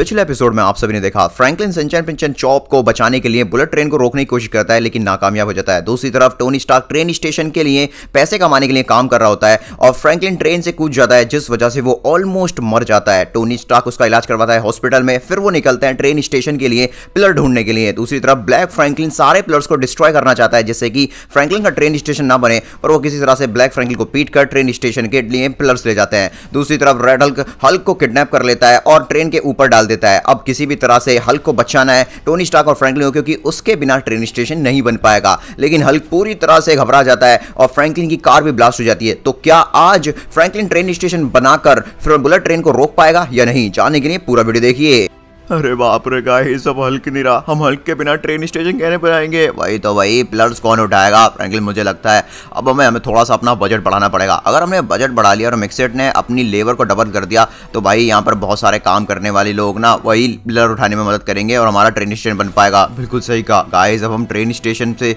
पिछले एपिसोड में आप सभी ने देखा फ्रैंकलिन सिंचन पिंचन चॉप को बचाने के लिए बुलेट ट्रेन को रोकने की कोशिश करता है लेकिन नाकामयाब हो जाता है दूसरी तरफ टोनी स्टार्क ट्रेन स्टेशन के लिए पैसे कमाने के लिए काम कर रहा होता है और फ्रैंकलिन ट्रेन से कूद जाता है जिस वजह से वो ऑलमोस्ट मर जाता है टोनी स्टार्क उसका इलाज करवाता है हॉस्पिटल में फिर वो निकलते हैं ट्रेन स्टेशन के लिए पिलर ढूंढने के लिए दूसरी तरफ ब्लैक फ्रैंकलिन सारे पिलर्स को डिस्ट्रॉय करना चाहता है जिससे कि फ्रैंकलिन का ट्रेन स्टेशन ना बने पर वो किसी तरह से ब्लैक फ्रैंकलिन को पीट कर ट्रेन स्टेशन के लिए पिलर्स ले जाते हैं दूसरी तरफ रेड हल्क हल्क को किडनैप कर लेता है और ट्रेन के ऊपर डाल देता है अब किसी भी तरह से हल्क को बचाना है टोनी स्टॉक और फ्रैंकलिन को क्योंकि उसके बिना ट्रेन स्टेशन नहीं बन पाएगा लेकिन हल्क पूरी तरह से घबरा जाता है और फ्रैंकलिन की कार भी ब्लास्ट हो जाती है तो क्या आज फ्रैंकलिन ट्रेन स्टेशन बनाकर फिर बुलेट ट्रेन को रोक पाएगा या नहीं जाने के लिए पूरा वीडियो देखिए अरे बाप रे गाइस सब हल्क नहीं रहा हम हल्क के बिना ट्रेन स्टेशन कहने पर आएंगे वही तो वही प्लर्स कौन उठाएगा फ्रेंकली मुझे लगता है अब हमें हमें थोड़ा सा अपना बजट बढ़ाना पड़ेगा अगर हमने बजट बढ़ा लिया और मिक्सेट ने अपनी लेबर को डबल कर दिया तो भाई यहाँ पर बहुत सारे काम करने वाले लोग ना वही प्लर उठाने में मदद करेंगे और हमारा ट्रेन स्टेशन बन पाएगा बिल्कुल सही कहा गाय अब हम ट्रेन स्टेशन से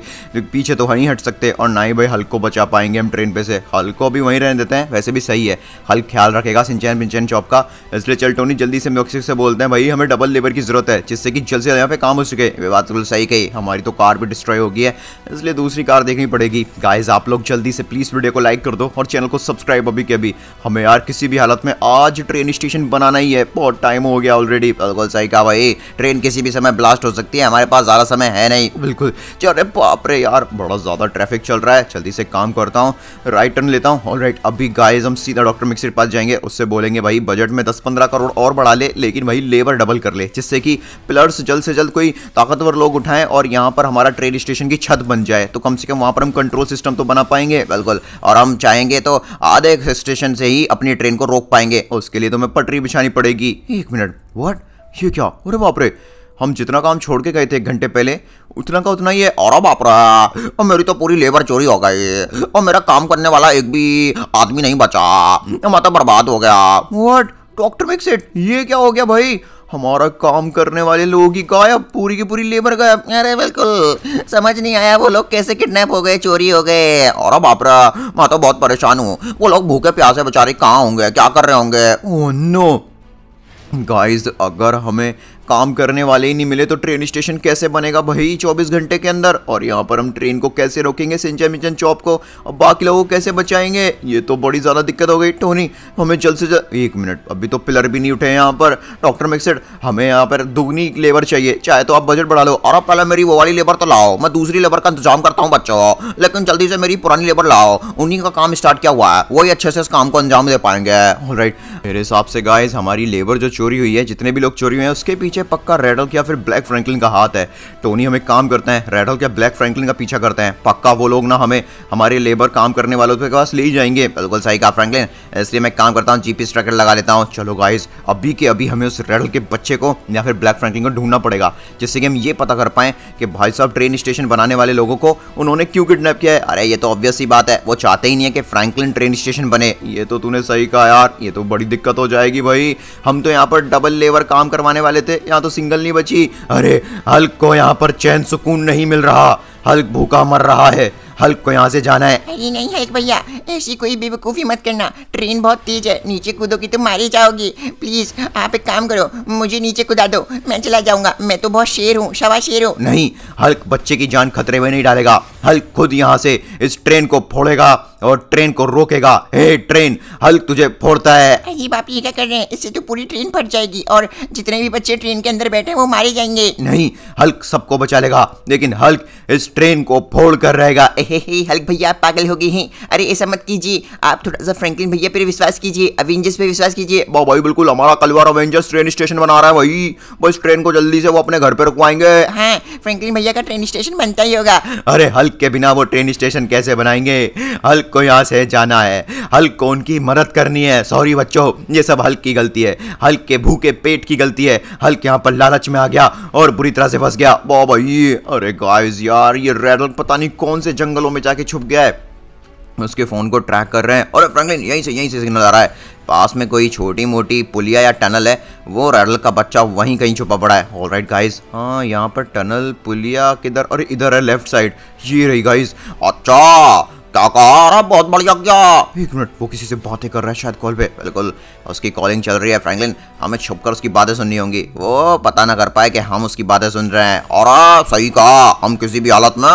पीछे तो वहीं हट सकते और ना ही भाई हल्क को बचा पाएंगे हम ट्रेन पे से हल्क को भी वहीं रहने देते हैं वैसे भी सही है हल्क ख्याल रखेगा सिंचैन पिंचैन चौप का इसलिए चल टोनी जल्दी से मिक्सेट से बोलते हैं भाई हमें डबल डबल लेबर की जरूरत है जिससे कि जल्द से जल्द यहाँ पे काम हो सके वे बात बिल्कुल तो सही कही हमारी तो कार भी डिस्ट्रॉय हो गई है इसलिए दूसरी कार देखनी पड़ेगी गाइज आप लोग जल्दी से प्लीज़ वीडियो को लाइक कर दो और चैनल को सब्सक्राइब अभी के अभी हमें यार किसी भी हालत में आज ट्रेन स्टेशन बनाना ही है बहुत टाइम हो गया ऑलरेडी बिल्कुल सही कहा भाई ट्रेन किसी भी समय ब्लास्ट हो सकती है हमारे पास ज़्यादा समय है नहीं बिल्कुल चल बाप रे यार बड़ा ज़्यादा ट्रैफिक चल रहा है जल्दी से काम करता हूँ राइट टर्न लेता हूँ और राइट अभी गाइज हम सीधा डॉक्टर मिक्सर पास जाएंगे उससे बोलेंगे भाई बजट में दस पंद्रह करोड़ और बढ़ा ले लेकिन भाई लेबर डबल कर कर ले जिससे कि पिलर्स जल्द से जल्द कोई ताकतवर लोग उठाएं और यहाँ पर हमारा ट्रेन स्टेशन की छत बन जाए तो कम से कम वहाँ पर हम कंट्रोल सिस्टम तो बना पाएंगे बिल्कुल और हम चाहेंगे तो आधे स्टेशन से ही अपनी ट्रेन को रोक पाएंगे उसके लिए तो हमें पटरी बिछानी पड़ेगी एक मिनट वट ये क्या अरे बापरे हम जितना काम छोड़ के गए थे एक घंटे पहले उतना का उतना ही है और बाप रहा और मेरी तो पूरी लेबर चोरी हो गई और मेरा काम करने वाला एक भी आदमी नहीं बचा माता बर्बाद हो गया वट डॉक्टर मिक्सेट ये क्या हो गया भाई हमारा काम करने वाले लोगों की गायब पूरी की पूरी लेबर गायब अरे बिल्कुल समझ नहीं आया वो लोग कैसे किडनैप हो गए चोरी हो गए और बापरा मैं तो बहुत परेशान हूँ वो लोग भूखे प्यासे बेचारे कहाँ होंगे क्या कर रहे होंगे ओह नो गाइस अगर हमें काम करने वाले ही नहीं मिले तो ट्रेन स्टेशन कैसे बनेगा भाई 24 घंटे के अंदर और यहाँ पर हम ट्रेन को कैसे रोकेंगे सिंचा मिचन चौप को और बाकी लोगों को कैसे बचाएंगे ये तो बड़ी ज़्यादा दिक्कत हो गई टोनी हमें जल्द से जल्द एक मिनट अभी तो पिलर भी नहीं उठे हैं यहाँ पर डॉक्टर मिक्सड हमें यहाँ पर दुगनी लेबर चाहिए चाहे तो आप बजट बढ़ा लो और आप पहले मेरी वो वाली लेबर तो लाओ मैं दूसरी लेबर का इंतजाम करता हूँ बच्चों लेकिन जल्दी से मेरी पुरानी लेबर लाओ उन्हीं का काम स्टार्ट किया हुआ है वही अच्छे से इस काम को अंजाम दे पाएंगे राइट मेरे हिसाब से गाय हमारी लेबर जो चोरी हुई है जितने भी लोग चोरी हुए हैं उसके पीछे पीछे पक्का रेडल या फिर ब्लैक फ्रैंकलिन का हाथ है टोनी हमें काम करते हैं रेडल या ब्लैक फ्रैंकलिन का पीछा करते हैं पक्का वो लोग ना हमें हमारे लेबर काम करने वालों के पास ले जाएंगे बिल्कुल सही कहा फ्रैंकलिन इसलिए मैं काम करता हूँ जीपी स्ट्रकर लगा लेता हूँ चलो गाइज अभी के अभी हमें उस रेडल के बच्चे को या फिर ब्लैक फ्रैंकलिन को ढूंढना पड़ेगा जिससे कि हम ये पता कर पाए कि भाई साहब ट्रेन स्टेशन बनाने वाले लोगों को उन्होंने क्यों किडनेप किया है अरे ये तो ऑब्वियस ही बात है वो चाहते ही नहीं है कि फ्रैंकलिन ट्रेन स्टेशन बने ये तो तूने सही कहा यार ये तो बड़ी दिक्कत हो जाएगी भाई हम तो यहाँ पर डबल लेबर काम करवाने वाले थे यहाँ तो सिंगल नहीं बची अरे हल्क को यहाँ पर चैन सुकून नहीं मिल रहा हल्क भूखा मर रहा है हल्क को यहाँ से जाना है अरे नहीं हल्क भैया ऐसी कोई बेवकूफ़ी मत करना ट्रेन बहुत तेज है नीचे कूदो की तो मारी जाओगी प्लीज़ आप एक काम करो मुझे नीचे कूदा दो मैं चला जाऊंगा मैं तो बहुत शेर हूँ शवा शेर हूँ नहीं हल्क बच्चे की जान खतरे में नहीं डालेगा हल्क खुद यहाँ से इस ट्रेन को फोड़ेगा और ट्रेन को रोकेगा हे ट्रेन हल्क तुझे फोड़ता है अजी बाप ये क्या कर रहे हैं इससे तो पूरी ट्रेन फट जाएगी और जितने भी बच्चे ट्रेन के अंदर बैठे हैं वो मारे जाएंगे नहीं हल्क सबको बचा लेगा लेकिन हल्क इस ट्रेन को फोड़ कर रहेगा हल्क भैया आप पागल हो गए हैं अरे ऐसा मत कीजिए आप थोड़ा सा फ्रैंकलिन भैया पर विश्वास कीजिए अवेंजर्स पे विश्वास कीजिए वाह भाई बिल्कुल हमारा कलवार अवेंजर्स ट्रेन स्टेशन बना रहा है भाई बस ट्रेन को जल्दी से वो अपने घर पे रुकवाएंगे हाँ फ्रैंकलिन भैया का ट्रेन स्टेशन बनता ही होगा अरे हल्क के बिना वो ट्रेन स्टेशन कैसे बनाएंगे हल्क सबको यहाँ से जाना है हल्क को उनकी मदद करनी है सॉरी बच्चों ये सब हल्क की गलती है हल्क के भूखे पेट की गलती है हल्क यहाँ पर लालच में आ गया और बुरी तरह से फंस गया वो भाई अरे गाइस यार ये रेडल पता नहीं कौन से जंगलों में जाके छुप गया है उसके फ़ोन को ट्रैक कर रहे हैं और फ्रैंकलिन यहीं से यहीं से सिग्नल आ रहा है पास में कोई छोटी मोटी पुलिया या टनल है वो रेडल का बच्चा वहीं कहीं छुपा पड़ा है ऑल राइट गाइज हाँ यहाँ पर टनल पुलिया किधर और इधर है लेफ्ट साइड ये रही गाइज अच्छा क्या कहा रहा बहुत बढ़िया क्या एक मिनट वो किसी से बातें कर रहा है शायद कॉल पे बिल्कुल उसकी कॉलिंग चल रही है फ्रैंकलिन हमें छुप कर उसकी बातें सुननी होंगी वो पता ना कर पाए कि हम उसकी बातें सुन रहे हैं और सही कहा हम किसी भी हालत में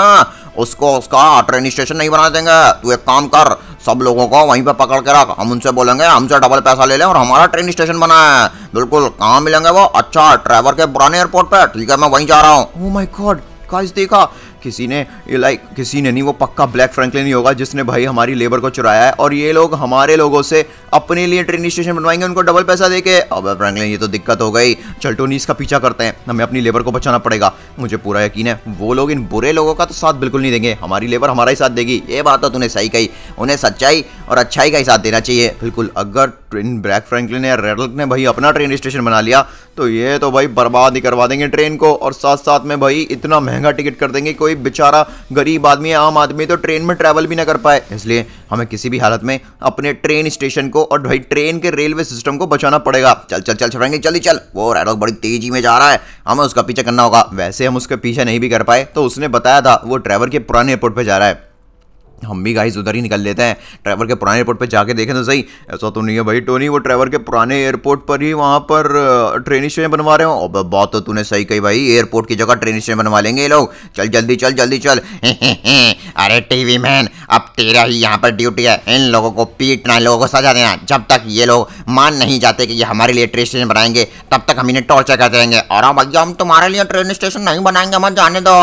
उसको उसका ट्रेन स्टेशन नहीं बना देंगे तू एक काम कर सब लोगों को वहीं पर पकड़ के रख हम उनसे बोलेंगे हमसे डबल पैसा ले लें और हमारा ट्रेन स्टेशन बना है बिल्कुल कहाँ मिलेंगे वो अच्छा ड्राइवर के पुराने एयरपोर्ट पर ठीक है मैं वहीं जा रहा हूँ ओ oh देखा किसी ने लाइक किसी ने नहीं वो पक्का ब्लैक फ्रैंकलिन ही होगा जिसने भाई हमारी लेबर को चुराया है और ये लोग हमारे लोगों से अपने लिए ट्रेन स्टेशन बनवाएंगे उनको डबल पैसा दे के अब फ्रैंकलिन ये तो दिक्कत हो गई चल टोनी इसका पीछा करते हैं हमें अपनी लेबर को बचाना पड़ेगा मुझे पूरा यकीन है वो लोग इन बुरे लोगों का तो साथ बिल्कुल नहीं देंगे हमारी लेबर हमारा ही साथ देगी ये बात तो तूने सही कही उन्हें सच्चाई और अच्छाई का ही साथ देना चाहिए बिल्कुल अगर ट्रेन ब्लैक फ्रैंकलिन या रेडल ने भाई अपना ट्रेन स्टेशन बना लिया तो ये तो भाई बर्बाद ही करवा देंगे ट्रेन को और साथ साथ में भाई इतना महंगा टिकट कर देंगे कोई कोई बेचारा गरीब आदमी आम आदमी तो ट्रेन में ट्रैवल भी ना कर पाए इसलिए हमें किसी भी हालत में अपने ट्रेन स्टेशन को और भाई ट्रेन के रेलवे सिस्टम को बचाना पड़ेगा चल चल चल छोड़ेंगे चल चल वो डायलॉग बड़ी तेजी में जा रहा है हमें उसका पीछा करना होगा वैसे हम उसके पीछे नहीं भी कर पाए तो उसने बताया था वो ड्राइवर के पुराने एयरपोर्ट पर जा रहा है हम भी गाइस उधर ही निकल लेते हैं ट्रैवर के पुराने एयरपोर्ट पर जाके देखें तो सही ऐसा तो नहीं है भाई टोनी वो ट्रैवर के पुराने एयरपोर्ट पर ही वहाँ पर ट्रेन स्टेशन बनवा रहे हो अब बात तो तूने सही कही भाई एयरपोर्ट की जगह ट्रेन स्टेशन बनवा लेंगे ये लोग चल जल्दी चल जल्दी चल अरे टी मैन अब तेरा ही यहाँ पर ड्यूटी है इन लोगों को पीटना इन लोगों को सजा देना जब तक ये लोग मान नहीं जाते कि ये हमारे लिए ट्रेन स्टेशन बनाएंगे तब तक हम इन्हें टॉर्चर कर देंगे और भैया हम तुम्हारे लिए ट्रेन स्टेशन नहीं बनाएंगे हमें जाने दो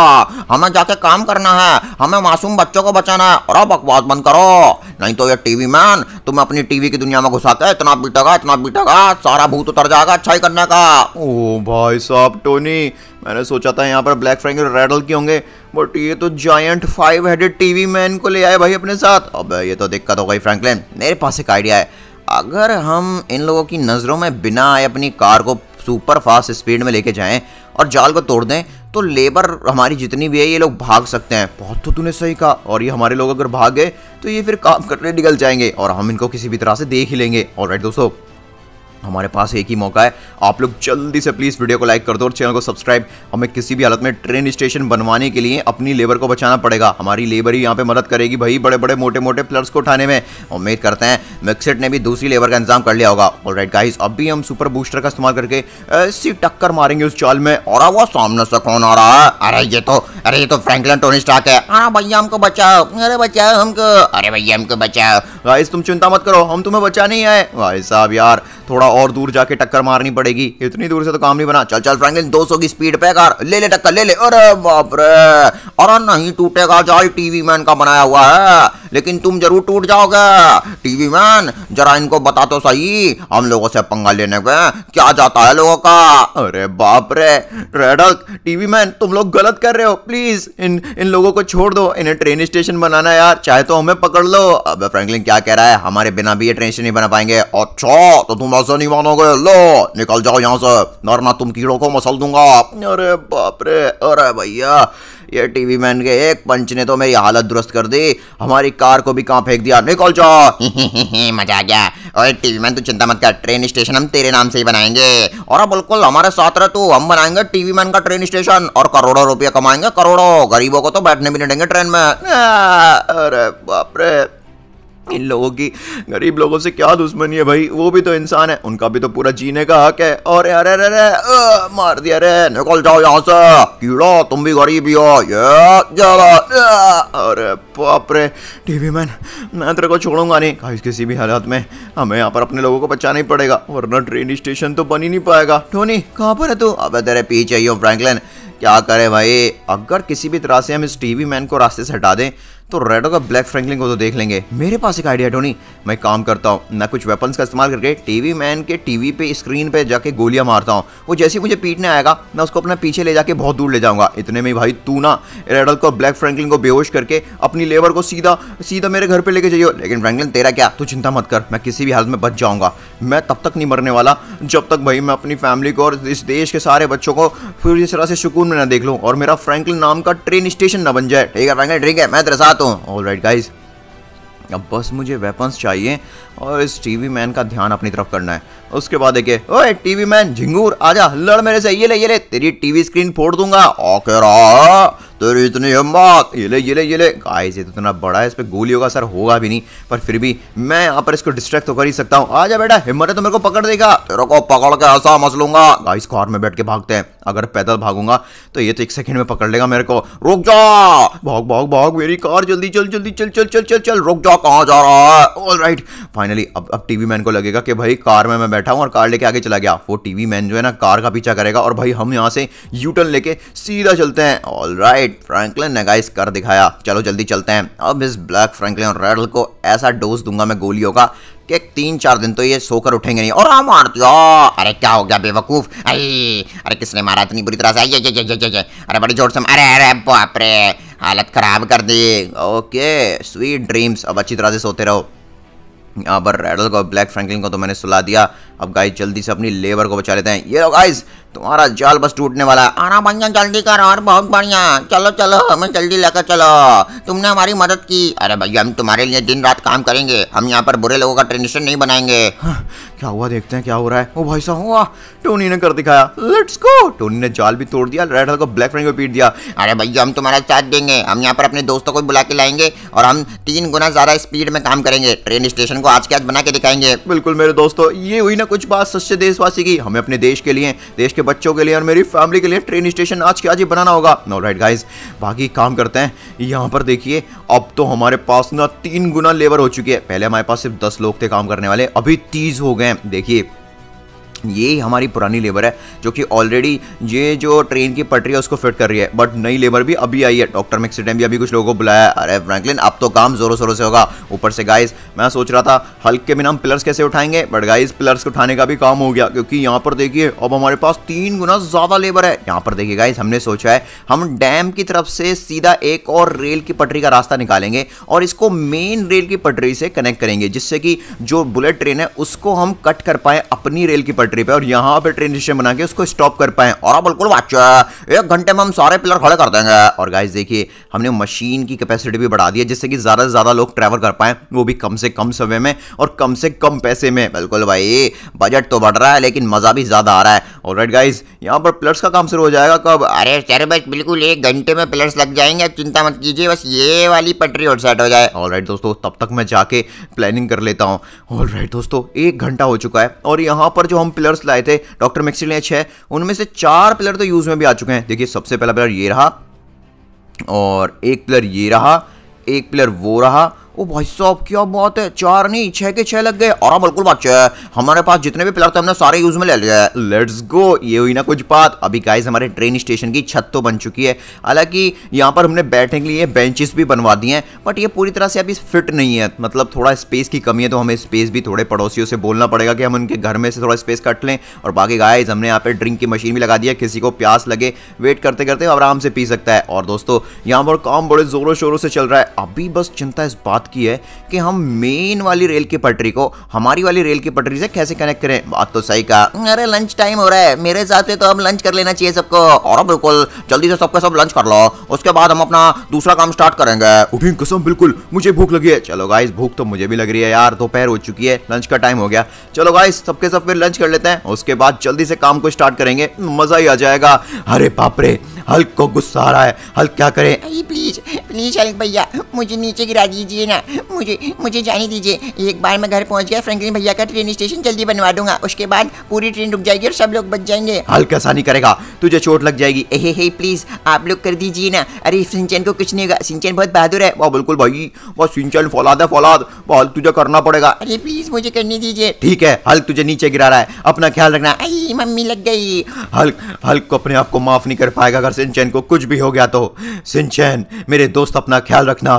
हमें जाके काम करना है हमें मासूम बच्चों को बचाना है अरे बकवास बंद करो नहीं तो ये टीवी मैन तुम्हें अपनी टीवी की दुनिया में घुसा के इतना पीटेगा इतना पीटेगा सारा भूत उतर जाएगा अच्छा ही करने का ओ भाई साहब टोनी मैंने सोचा था यहाँ पर ब्लैक फ्रैंक रेडल के होंगे बट ये तो giant five headed TV man को ले आए भाई अपने साथ अब ये तो दिक्कत हो गई फ्रैंकलिन मेरे पास एक आइडिया है अगर हम इन लोगों की नज़रों में बिना आए अपनी कार को सुपर फास्ट स्पीड में लेके जाएं और जाल को तोड़ दें तो लेबर हमारी जितनी भी है ये लोग भाग सकते हैं बहुत तो तूने सही कहा और ये हमारे लोग अगर भाग गए तो ये फिर काम करने निकल जाएंगे और हम इनको किसी भी तरह से देख ही लेंगे और दोस्तों हमारे पास एक ही मौका है आप लोग जल्दी से प्लीज़ वीडियो को लाइक कर दो और चैनल को सब्सक्राइब हमें किसी भी हालत में ट्रेन स्टेशन बनवाने के लिए अपनी लेबर को बचाना पड़ेगा हमारी लेबर ही यहाँ पे मदद करेगी भाई बड़े बड़े मोटे मोटे प्लर्स को उठाने में उम्मीद करते हैं मिक्सेट ने भी दूसरी लेबर का इंतजाम कर लिया होगा और राइट गाइज अब हम सुपर बूस्टर का इस्तेमाल करके ऐसी टक्कर मारेंगे उस चाल में और वो सामने से कौन आ रहा है अरे ये तो अरे ये तो फ्रेंकलन टोनी स्टाक है हाँ भैया हमको बचाओ अरे बचाओ हमको अरे भैया हमको बचाओ गाइज तुम चिंता मत करो हम तुम्हें बचा नहीं आए भाई साहब यार थोड़ा थोड़ा और दूर जाके टक्कर मारनी पड़ेगी इतनी दूर से तो काम नहीं बना चल चल फ्रैंकलिन 200 की स्पीड पे कार ले ले टक्कर ले ले अरे बाप रे अरे नहीं टूटेगा जाल टीवी मैन का बनाया हुआ है लेकिन तुम जरूर टूट जाओगे टीवी मैन जरा इनको बता तो सही हम लोगों से पंगा लेने का क्या जाता है लोगों का अरे बाप रे रेडक टीवी मैन तुम लोग गलत कर रहे हो प्लीज इन इन लोगों को छोड़ दो इन्हें ट्रेन स्टेशन बनाना यार चाहे तो हमें पकड़ लो अब फ्रैंकलिन क्या कह रहा है हमारे बिना भी ये ट्रेन स्टेशन नहीं बना पाएंगे अच्छा तो तुम ऐसा नहीं मानोगे लो निकल जाओ यहाँ से वरना तुम कीड़ों को मसल दूंगा अरे बाप रे अरे भैया ये टीवी मैन के एक पंच ने तो मेरी हालत दुरुस्त कर दी हमारी कार को भी कहाँ फेंक दिया निकल जाओ मजा आ गया और टीवी मैन तू चिंता मत कर ट्रेन स्टेशन हम तेरे नाम से ही बनाएंगे और बिल्कुल हमारे साथ रह तू हम बनाएंगे टीवी मैन का ट्रेन स्टेशन और करोड़ों रुपया कमाएंगे करोड़ों गरीबों को तो बैठने भी नहीं देंगे ट्रेन में अरे बाप रे इन लोगों की गरीब लोगों से क्या दुश्मनी है भाई वो भी तो इंसान है उनका भी तो पूरा जीने का हक है और अरे अरे अरे मार दिया रे निकल जाओ यहाँ से कीड़ा तुम भी गरीब ही हो ये अरे बाप रे टीवी मैन मैं तेरे को छोड़ूंगा नहीं गाइस किसी भी हालात में हमें यहाँ पर अपने लोगों को बचाना ही पड़ेगा वरना ट्रेन स्टेशन तो बन ही नहीं पाएगा टोनी कहाँ पर है तू अब तेरे पीछे ही हो फ्रैंकलिन क्या करे भाई अगर किसी भी तरह से हम इस टीवी मैन को रास्ते से हटा दें तो रेडो का ब्लैक फ्रैंकलिन को तो देख लेंगे मेरे पास एक आइडिया टोनी मैं काम करता हूँ मैं कुछ वेपन्स का इस्तेमाल करके टीवी मैन के टीवी पे स्क्रीन पे जाके गोलियां मारता हूँ वो जैसे ही मुझे पीटने आएगा मैं उसको अपना पीछे ले जाके बहुत दूर ले जाऊंगा इतने में भाई तू ना रेडल को ब्लैक फ्रैंकलिन को बेहोश करके अपनी लेबर को सीधा सीधा मेरे घर पर लेके जाइयो लेकिन फ्रेंकलिन तेरा क्या तू चिंता मत कर मैं किसी भी हालत में बच जाऊंगा मैं तब तक नहीं मरने वाला जब तक भाई मैं अपनी फैमिली को और इस देश के सारे बच्चों को पूरी तरह से सुकून में ना देख लूँ और मेरा फ्रेंकलिन नाम का ट्रेन स्टेशन ना बन जाए ठीक है फ्रैंकलिन ठीक है मैं तेरे साथ आता हूँ ऑल राइट गाइज़ अब बस मुझे वेपन्स चाहिए और इस टीवी मैन का ध्यान अपनी तरफ करना है उसके बाद देखिए ओए टीवी मैन झिंगूर आजा लड़ मेरे से ये ले ये ले तेरी टीवी स्क्रीन फोड़ दूंगा ओके रा तो इतनी हिम्मत ये ले ये ले ये ले गाइस ये तो इतना बड़ा है इस पर गोली होगा सर होगा भी नहीं पर फिर भी मैं यहाँ पर इसको डिस्ट्रैक्ट तो कर ही सकता हूँ आ जा बेटा हिम्मत है तो मेरे को पकड़ देगा तेरे को पकड़ के ऐसा मस लूंगा गाइस कार में बैठ के भागते हैं अगर पैदल भागूंगा तो ये तो एक सेकंड में पकड़ लेगा मेरे को रुक जा भाग भाग भाग मेरी कार जल्दी चल जल्दी चल चल चल चल चल रुक जा कहाँ जा रहा है ऑल राइट फाइनली अब अब टीवी मैन को लगेगा कि भाई कार में मैं बैठा हूँ और कार लेके आगे चला गया वो टीवी मैन जो है ना कार का पीछा करेगा और भाई हम यहाँ से यूटर्न लेके सीधा चलते हैं ऑल राइट राइट फ्रैंकलिन ने गाइस कर दिखाया चलो जल्दी चलते हैं अब इस ब्लैक फ्रैंकलिन और रेडल को ऐसा डोज दूंगा मैं गोलियों का कि तीन चार दिन तो ये सोकर उठेंगे नहीं और हम हाँ, मार दिया अरे क्या हो गया बेवकूफ अरे अरे किसने मारा इतनी बुरी तरह से ये ये ये ये ये अरे बड़ी जोर से अरे अरे बाप रे हालत खराब कर दी ओके स्वीट ड्रीम्स अब अच्छी तरह से सोते रहो यहाँ पर रेडल को ब्लैक फ्रैंकलिन को तो मैंने सुला दिया अब गाइस जल्दी से अपनी लेबर को बचा लेते हैं ये लो गाइस तुम्हारा जाल बस टूटने वाला है आना भैया जल्दी कर और बहुत बढ़िया चलो चलो हमें जल्दी लेकर चलो तुमने हमारी मदद की अरे भैया हम तुम्हारे लिए दिन रात काम करेंगे हम यहाँ पर बुरे लोगों का ट्रेडिशन नहीं बनाएंगे हाँ, क्या हुआ देखते हैं क्या हो रहा है वो भाई साहब हुआ टोनी ने कर दिखाया लेट्स गो टोनी ने जाल भी तोड़ दिया रेड हल को ब्लैक फ्रेंड को पीट दिया अरे भैया हम तुम्हारा साथ देंगे हम यहाँ पर अपने दोस्तों को बुला के लाएंगे और हम तीन गुना ज़्यादा स्पीड में काम करेंगे ट्रेन स्टेशन को आज के आज बना के दिखाएंगे बिल्कुल मेरे दोस्तों ये हुई ना कुछ बात सच्चे देशवासी की हमें अपने देश के लिए देश के बच्चों के लिए और मेरी फैमिली के लिए ट्रेन स्टेशन आज के आज ही बनाना होगा नो राइट गाइज बाकी काम करते हैं यहाँ पर देखिए अब तो हमारे पास ना तीन गुना लेबर हो चुकी है पहले हमारे पास सिर्फ दस लोग थे काम करने वाले अभी तीस हो गए देखिए ये हमारी पुरानी लेबर है जो कि ऑलरेडी ये जो ट्रेन की पटरी है उसको फिट कर रही है बट नई लेबर भी अभी आई है डॉक्टर मैक्सीडेंट भी अभी कुछ लोगों को बुलाया अरे फ्रैंकलिन अब तो काम जोरों शोरों से होगा ऊपर से गाइस मैं सोच रहा था हल्क के बिना हम पिलर्स कैसे उठाएंगे बट गाइस पिलर्स को उठाने का भी काम हो गया क्योंकि यहाँ पर देखिए अब हमारे पास तीन गुना ज़्यादा लेबर है यहाँ पर देखिए गाइस हमने सोचा है हम डैम की तरफ से सीधा एक और रेल की पटरी का रास्ता निकालेंगे और इसको मेन रेल की पटरी से कनेक्ट करेंगे जिससे कि जो बुलेट ट्रेन है उसको हम कट कर पाए अपनी रेल की पटरी पटरी पे और यहाँ पे ट्रेन स्टेशन बना के उसको स्टॉप कर पाए और बिल्कुल बच्चा एक घंटे में हम सारे पिलर खड़े कर देंगे और गाइज देखिए हमने मशीन की कैपेसिटी भी बढ़ा दी है जिससे कि ज़्यादा से ज़्यादा लोग ट्रैवल कर पाए वो भी कम से कम समय में और कम से कम पैसे में बिल्कुल भाई बजट तो बढ़ रहा है लेकिन मज़ा भी ज़्यादा आ रहा है और राइट गाइज यहाँ पर प्लर्स का काम शुरू हो जाएगा कब अरे सर बस बिल्कुल एक घंटे में प्लर्स लग जाएंगे चिंता मत कीजिए बस ये वाली पटरी और सेट हो जाए ऑल राइट दोस्तों तब तक मैं जाके प्लानिंग कर लेता हूँ ऑल राइट दोस्तों एक घंटा हो चुका है और यहाँ पर जो हम पिलर्स लाए थे डॉक्टर मिक्सिल ने छह उनमें से चार पिलर तो यूज़ में भी आ चुके हैं देखिए सबसे पहला पिलर ये रहा और एक पिलर ये रहा एक पिलर वो रहा ओ भाई साहब क्या बात है चार नहीं छः के छः लग गए और बिल्कुल बात है हमारे पास जितने भी प्लेयर थे हमने सारे यूज़ में ले लिया है लेट्स गो ये हुई ना कुछ बात अभी गाइस हमारे ट्रेन स्टेशन की छत तो बन चुकी है हालांकि यहाँ पर हमने बैठने के लिए बेंचेस भी बनवा दिए हैं बट ये पूरी तरह से अभी फिट नहीं है मतलब थोड़ा स्पेस की कमी है तो हमें स्पेस भी थोड़े पड़ोसियों से बोलना पड़ेगा कि हम उनके घर में से थोड़ा स्पेस कट लें और बाकी गाइज हमने यहाँ पर ड्रिंक की मशीन भी लगा दिया किसी को प्यास लगे वेट करते करते आराम से पी सकता है और दोस्तों यहाँ पर काम बड़े ज़ोरों शोरों से चल रहा है अभी बस चिंता इस बात बात की है कि हम मेन वाली रेल की पटरी को हमारी वाली रेल की पटरी से कैसे कनेक्ट करें बात तो सही कहा अरे लंच टाइम हो रहा है मेरे साथ तो अब लंच कर लेना चाहिए सबको और बिल्कुल जल्दी से सबका सब लंच कर लो उसके बाद हम अपना दूसरा काम स्टार्ट करेंगे कसम बिल्कुल मुझे भूख लगी है चलो गाइस भूख तो मुझे भी लग रही है यार दोपहर हो चुकी है लंच का टाइम हो गया चलो गाइस सबके सब फिर लंच कर लेते हैं उसके बाद जल्दी से काम को स्टार्ट करेंगे मजा ही आ जाएगा अरे पापरे हल्क को गुस्सा आ रहा है हल्क क्या करे प्लीज प्लीज हल्क भैया मुझे नीचे गिरा दीजिए ना ना मुझे मुझे जाने दीजिए एक बार मैं घर पहुंच गया फ्रैंकलिन भैया का ट्रेन स्टेशन जल्दी बनवा दूंगा उसके बाद पूरी ट्रेन रुक जाएगी और सब लोग बच जाएंगे हल्का सा नहीं करेगा तुझे चोट लग जाएगी एहे हे प्लीज आप लोग कर दीजिए ना अरे सिंचन को कुछ नहीं होगा सिंचन बहुत बहादुर है वो बिल्कुल भाई वो सिंचन फौलाद है फौलाद हल्क तुझे करना पड़ेगा अरे प्लीज मुझे करने दीजिए ठीक है हल्क तुझे नीचे गिरा रहा है अपना ख्याल रखना आई मम्मी लग गई हल्क हल्क को अपने आप को माफ नहीं कर पाएगा अगर सिंचन को कुछ भी हो गया तो सिंचन मेरे दोस्त अपना ख्याल रखना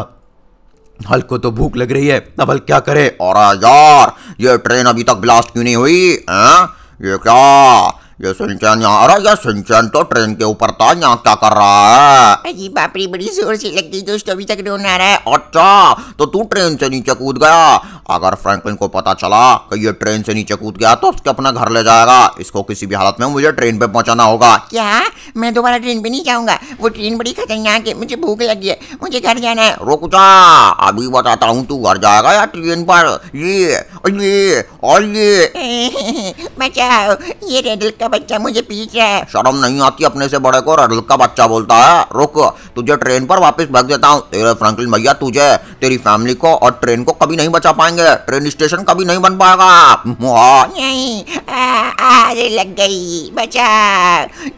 हल्को को तो भूख लग रही है अब हल्क क्या करे और यार ये ट्रेन अभी तक ब्लास्ट क्यों नहीं हुई आ? ये क्या ये सिंचन यहाँ आ रहा है सिंचन तो ट्रेन के ऊपर था यहाँ क्या कर रहा है अजी बापरी बड़ी जोर से लगती दोस्त अभी तक रोना रहा है अच्छा तो तू ट्रेन से नीचे कूद गया अगर फ्रैंकलिन को पता चला कि ये ट्रेन से नीचे कूद गया तो उसके अपना घर ले जाएगा इसको किसी भी हालत में मुझे ट्रेन पे पहुंचाना होगा क्या मैं दोबारा ट्रेन पे नहीं जाऊंगा वो ट्रेन बड़ी खतरनाक है मुझे भूख लगी है मुझे घर जाना है रुक जा अभी बताता हूँ तू घर जाएगा या ट्रेन पर ये और ये और ये बचाओ ये रेडल छोटा बच्चा मुझे पीछे है शर्म नहीं आती अपने से बड़े को रडल का बच्चा बोलता है रुक तुझे ट्रेन पर वापस भाग देता हूँ तेरे फ्रैंकलिन भैया तुझे तेरी फैमिली को और ट्रेन को कभी नहीं बचा पाएंगे ट्रेन स्टेशन कभी नहीं बन पाएगा नहीं अरे लग गई बचा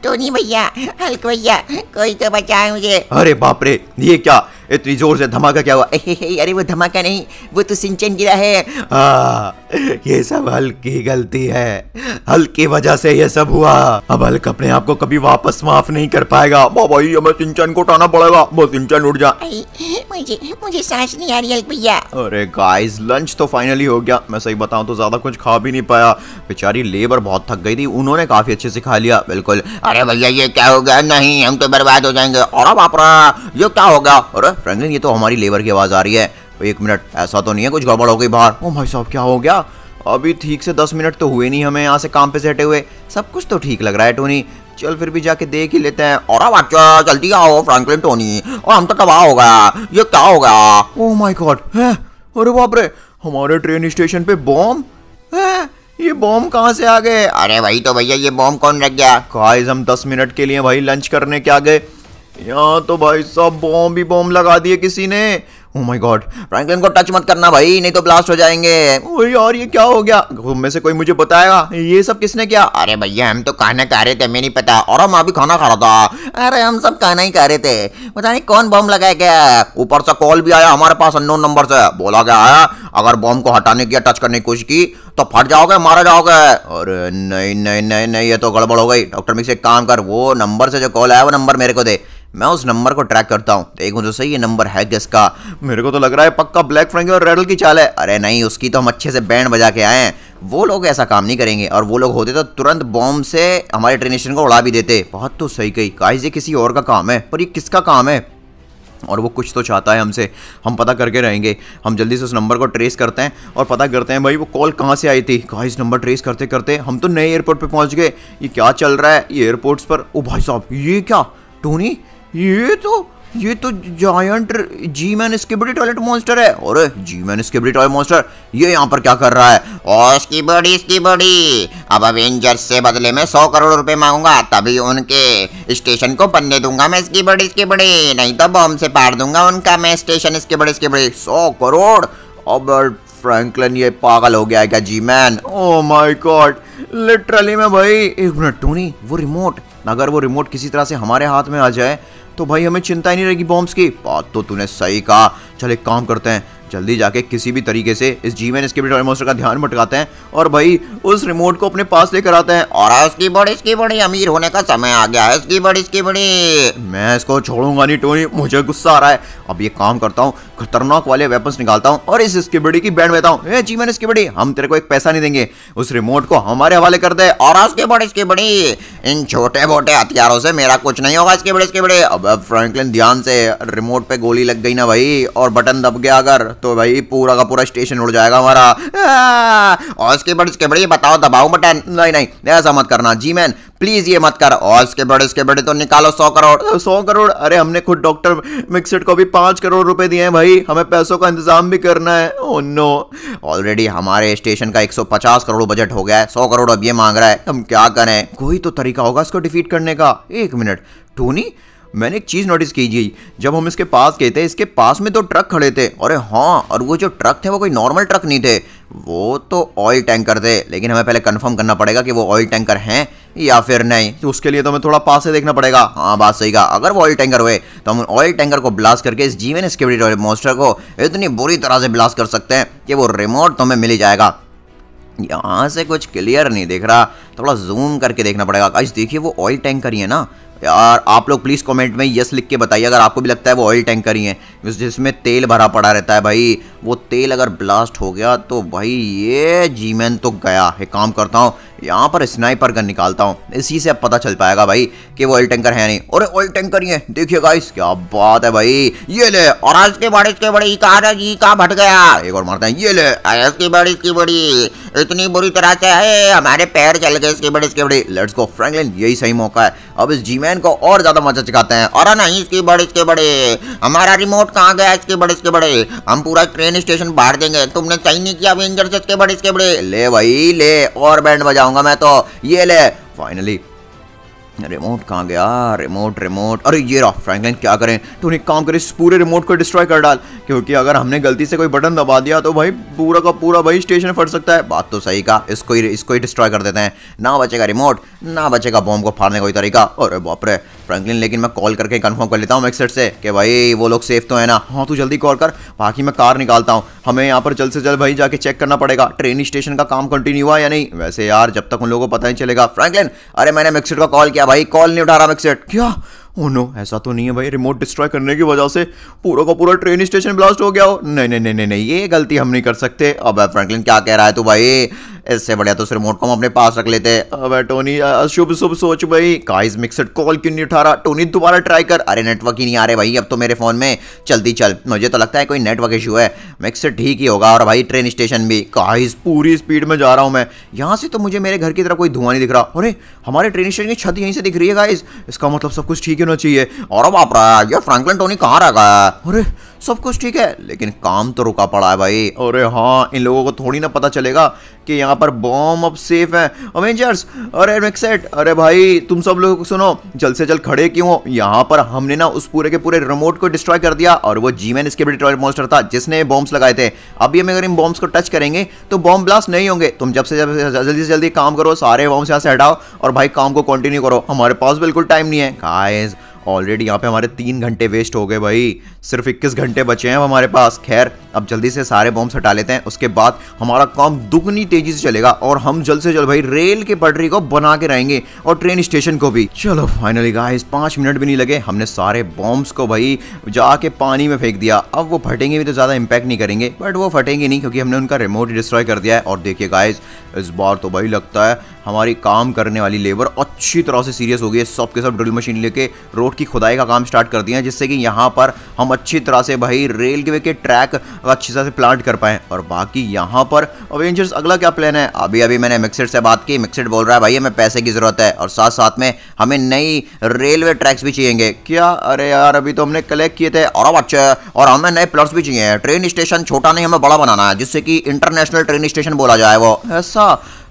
टोनी तो भैया हल्क भैया कोई तो बचाए मुझे अरे बाप रे ये क्या इतनी जोर से धमाका क्या हुआ अरे वो धमाका नहीं वो तो सिंचन गिरा है आ, हाँ, ये सब हल्की गलती है हल्की वजह से ये सब हुआ अब हल्क अपने आप को कभी वापस माफ नहीं कर पाएगा भाई हमें सिंचन को उठाना पड़ेगा वो सिंचन उठ जा मुझे मुझे सांस नहीं आ रही हल्क भैया अरे गाइस लंच तो फाइनली हो गया मैं सही बताऊँ तो ज्यादा कुछ खा भी नहीं पाया बेचारी लेबर बहुत थक गई थी उन्होंने काफी अच्छे से खा लिया बिल्कुल अरे भैया ये क्या हो गया नहीं हम तो बर्बाद हो जाएंगे और बाप ये क्या होगा अरे फ्रैंकलिन ये तो हमारी लेबर की आवाज़ आ रही है एक मिनट ऐसा तो नहीं है कुछ गड़बड़ हो गई बाहर ओ भाई साहब क्या हो गया अभी ठीक से दस मिनट तो हुए नहीं हमें यहाँ से काम पे सेटे हुए सब कुछ तो ठीक लग रहा है टोनी चल फिर भी जाके देख ही लेते हैं और अब अच्छा जल्दी आओ फ्रैंकलिन टोनी और हम तो तबाह हो गया ये क्या हो गया ओ माय गॉड है अरे बाप रे हमारे ट्रेन स्टेशन पे बॉम्ब है ये बॉम्ब कहाँ से आ गए अरे भाई तो भैया ये बॉम्ब कौन रख गया गाइस हम दस मिनट के लिए भाई लंच करने के आ गए यहाँ तो भाई साहब बॉम्ब ही बॉम्ब लगा दिए किसी ने ओ माय गॉड फ्रैंकलिन को टच मत करना भाई नहीं तो ब्लास्ट हो जाएंगे ओ oh यार ये क्या हो गया घूम में से कोई मुझे बताएगा ये सब किसने किया अरे भैया हम तो खाना खा रहे थे हमें नहीं पता और हम अभी खाना खा रहा था अरे हम सब खाना ही खा रहे थे पता नहीं कौन बॉम्ब लगाया गया ऊपर से कॉल भी आया हमारे पास अननोन नंबर से बोला गया है अगर बॉम्ब को हटाने की या टच करने की कोशिश की तो फट जाओगे मारा जाओगे और नहीं नहीं नहीं नहीं ये तो गड़बड़ हो गई डॉक्टर मिक्स एक काम कर वो नंबर से जो कॉल आया वो नंबर मेरे को दे मैं उस नंबर को ट्रैक करता हूँ देखूँ तो सही ये नंबर है किसका मेरे को तो लग रहा है पक्का ब्लैक फ्रेंगे और रेडल की चाल है अरे नहीं उसकी तो हम अच्छे से बैंड बजा के आए हैं वो लोग ऐसा काम नहीं करेंगे और वो लोग होते तो तुरंत बॉम्ब से हमारे ट्रेन स्टेशन को उड़ा भी देते बहुत तो सही कही गाइस ये किसी और का काम है पर ये किसका काम है और वो कुछ तो चाहता है हमसे हम पता करके रहेंगे हम जल्दी से उस नंबर को ट्रेस करते हैं और पता करते हैं भाई वो कॉल कहाँ से आई थी कहा इस नंबर ट्रेस करते करते हम तो नए एयरपोर्ट पे पहुंच गए ये क्या चल रहा है ये एयरपोर्ट्स पर ओ भाई साहब ये क्या टोनी ये तो ये तो giant G man skibidi toilet monster है अरे G man skibidi toilet monster ये यहाँ पर क्या कर रहा है और स्किबडी स्किबडी अब अवेंजर्स से बदले में सौ करोड़ रुपए मांगूंगा तभी उनके स्टेशन को पन्ने दूंगा मैं स्किबडी स्किबडी नहीं तो बॉम्ब से पार दूंगा उनका मैं स्टेशन स्किबडी स्किबडी सौ करोड़ अब फ्रैंकलिन ये पागल हो गया है क्या G man oh my god literally मैं भाई एक मिनट टोनी वो रिमोट अगर वो रिमोट किसी तरह से हमारे हाथ में आ जाए तो भाई हमें चिंता ही नहीं रहेगी बॉम्ब्स की बात तो तूने सही कहा चल एक काम करते हैं जल्दी जाके किसी भी तरीके से इस जी मैन इसके मोस्टर का ध्यान भटकाते हैं और भाई उस रिमोट को अपने पास लेकर आते हैं और इसकी बड़ी इसकी बड़ी अमीर होने का समय आ गया है इसकी बड़ी इसकी बड़ी मैं इसको छोड़ूंगा नहीं टोनी मुझे गुस्सा आ रहा है अब ये काम करता हूँ खतरनाक वाले वेपन्स निकालता हूँ और इस इसकी बड़ी की बैंड बहता हूँ जी मैन इसकी बड़ी हम तेरे को एक पैसा नहीं देंगे उस रिमोट को हमारे हवाले कर दे और इसकी बड़ी इसकी बड़ी इन छोटे मोटे हथियारों से मेरा कुछ नहीं होगा इसके बड़े इसके बड़े अब फ्रैंकलिन ध्यान से रिमोट पे गोली लग गई ना भाई और बटन दब गया अगर तो भाई पूरा का पूरा स्टेशन उड़ जाएगा हमारा और उसके बड़े उसके बड़े बताओ दबाओ बटन नहीं नहीं ऐसा मत करना जी मैन प्लीज ये मत कर और इसके बड़े इसके बड़े तो निकालो सौ करोड़ सौ करोड़ अरे हमने खुद डॉक्टर मिक्सड को भी पांच करोड़ रुपए दिए हैं भाई हमें पैसों का इंतजाम भी करना है ओ नो ऑलरेडी हमारे स्टेशन का 150 करोड़ बजट हो गया है सौ करोड़ अब ये मांग रहा है हम क्या करें कोई तो तरीका होगा इसको डिफीट करने का एक मिनट टोनी मैंने एक चीज़ नोटिस कीजिए जब हम इसके पास गए थे इसके पास में तो ट्रक खड़े थे अरे हाँ और वो जो ट्रक थे वो कोई नॉर्मल ट्रक नहीं थे वो तो ऑयल टैंकर थे लेकिन हमें पहले कंफर्म करना पड़ेगा कि वो ऑयल टैंकर हैं या फिर नहीं तो उसके लिए तो हमें थोड़ा पास से देखना पड़ेगा हाँ बात सही कहा अगर वो ऑयल टैंकर हुए तो हम ऑयल टैंकर को ब्लास्ट करके इस जीवन स्क्योरिटी मोस्टर को इतनी बुरी तरह से ब्लास्ट कर सकते हैं कि वो रिमोट तो हमें मिल ही जाएगा यहाँ से कुछ क्लियर नहीं दिख रहा थोड़ा जूम करके देखना पड़ेगा आज देखिए वो ऑयल टैंकर ही है ना और आप लोग प्लीज़ कमेंट में यस लिख के बताइए अगर आपको भी लगता है वो ऑयल टैंकर ही है जिसमें तेल भरा पड़ा रहता है भाई वो तेल अगर ब्लास्ट हो गया तो भाई ये जी मैन तो गया है काम करता हूँ यहाँ पर स्नाइपर गन निकालता हूँ इसी से अब पता चल पाएगा भाई कि वो ऑयल टैंकर है नहीं और ऑयल टैंकर ही है देखिए गाइस क्या बात है भाई ये ले और आज के बड़े इसके बड़े कहा जी कहाँ भट गया एक और मारते हैं ये ले आज की बड़ी इसकी बड़ी इतनी बुरी तरह से है हमारे पैर चल गए इसके बड़े इसके बड़े लेट्स गो फ्रैंकलिन यही सही मौका है अब इस जी मैन को और ज्यादा मजा चकाते हैं और नहीं इसकी बड़े इसके बड़े हमारा रिमोट कहाँ गया इसके बड़े इसके बड़े हम पूरा ट्रेन ट्रेन स्टेशन बाहर देंगे तुमने सही नहीं किया इंजर से बड़े इसके बड़े ले भाई ले और बैंड बजाऊंगा मैं तो ये ले फाइनली रिमोट कहाँ गया रिमोट रिमोट अरे ये रहा फ्रैंकलिन क्या करें तूने एक काम कर इस पूरे रिमोट को डिस्ट्रॉय कर डाल क्योंकि अगर हमने गलती से कोई बटन दबा दिया तो भाई पूरा का पूरा भाई स्टेशन फट सकता है बात तो सही का इसको ही इसको ही डिस्ट्रॉय कर देते हैं ना बचेगा रिमोट ना बचेगा बॉम्ब को फाड़ने का कोई तरीका अरे बापरे फ्रैंकलिन लेकिन मैं कॉल करके कंफर्म कर लेता हूँ मैक्सेट से कि भाई वो लोग सेफ तो है ना हाँ तू जल्दी कॉल कर बाकी मैं कार निकालता हूँ हमें यहाँ पर जल्द से जल्द भाई जाके चेक करना पड़ेगा ट्रेन स्टेशन का काम कंटिन्यू हुआ या नहीं वैसे यार जब तक उन लोगों को पता नहीं चलेगा फ्रैंकलिन अरे मैंने मैक्सेट का कॉल किया भाई कॉल नहीं उठा रहा मैक्सेट क्या ओ oh नो ऐसा तो नहीं है भाई रिमोट डिस्ट्रॉय करने की वजह से पूरा का पूरा ट्रेन स्टेशन ब्लास्ट हो गया हो नहीं नहीं नहीं नहीं ये गलती हम नहीं कर सकते अब फ्रैंकलिन क्या कह रहा है तू भाई इससे बढ़िया तो उस रिमोट को हम अपने पास रख लेते अब टोनी शुभ शुभ सोच भाई काइज मिक्सड कॉल क्यों नहीं उठा रहा टोनी दोबारा ट्राई कर अरे नेटवर्क ही नहीं आ रहे भाई अब तो मेरे फ़ोन में चलती चल मुझे तो लगता है कोई नेटवर्क इशू है मिक्सड ठीक ही होगा और भाई ट्रेन स्टेशन भी काइज पूरी स्पीड में जा रहा हूँ मैं यहाँ से तो मुझे मेरे घर की तरफ कोई धुआं नहीं दिख रहा अरे हमारे ट्रेन स्टेशन की छत यहीं से दिख रही है काइज इसका मतलब सब कुछ ठीक है होना चाहिए और बाप रहा है ये फ्रैंकलिन टोनी कहाँ रह गया है अरे सब कुछ ठीक है लेकिन काम तो रुका पड़ा है भाई अरे हाँ इन लोगों को थोड़ी ना पता चलेगा कि यहाँ पर बॉम्ब अब सेफ है अवेंजर्स अरे मिक्सेट अरे भाई तुम सब को सुनो जल्द से जल्द खड़े क्यों हो यहाँ पर हमने ना उस पूरे के पूरे रिमोट को डिस्ट्रॉय कर दिया और वो जीमेन इसके भी डिट्रॉय मोस्टर था जिसने बॉम्ब्स लगाए थे अभी हम अगर इन बॉम्ब्स को टच करेंगे तो बॉम्ब ब्लास्ट नहीं होंगे तुम जब से जब जल्दी से जल्दी काम करो सारे बॉम्ब्स यहाँ से हटाओ और भाई काम को कंटिन्यू करो हमारे पास बिल्कुल टाइम नहीं है गाइस ऑलरेडी यहाँ पे हमारे तीन घंटे वेस्ट हो गए भाई सिर्फ इक्कीस घंटे बचे हैं हमारे पास खैर अब जल्दी से सारे बॉम्ब्स हटा लेते हैं उसके बाद हमारा काम दुगनी तेजी से चलेगा और हम जल्द से जल्द भाई रेल की पटरी को बना के रहेंगे और ट्रेन स्टेशन को भी चलो फाइनली गाइस पाँच मिनट भी नहीं लगे हमने सारे बॉम्ब्स को भाई जाके पानी में फेंक दिया अब वो फटेंगे भी तो ज़्यादा इंपैक्ट नहीं करेंगे बट वो फटेंगे नहीं क्योंकि हमने उनका रिमोट डिस्ट्रॉय कर दिया है और देखिए गाइज इस बार तो भाई लगता है हमारी काम करने वाली लेबर अच्छी तरह से सीरियस हो गई है सबके सब ड्रिल मशीन लेके रोड की खुदाई का काम स्टार्ट कर दिया है जिससे कि यहाँ पर हम अच्छी तरह से भाई रेलवे के ट्रैक अच्छी तरह से प्लांट कर पाएँ और बाकी यहाँ पर अवेंजर्स अगला क्या प्लान है अभी अभी मैंने मिक्सड से बात की मिक्सड बोल रहा है भाई हमें पैसे की ज़रूरत है और साथ साथ में हमें नई रेलवे ट्रैक्स भी चाहिए क्या अरे यार अभी तो हमने कलेक्ट किए थे और अच्छा और हमें नए प्लॉट्स भी चाहिए ट्रेन स्टेशन छोटा नहीं हमें बड़ा बनाना है जिससे कि इंटरनेशनल ट्रेन स्टेशन बोला जाए वो ऐसा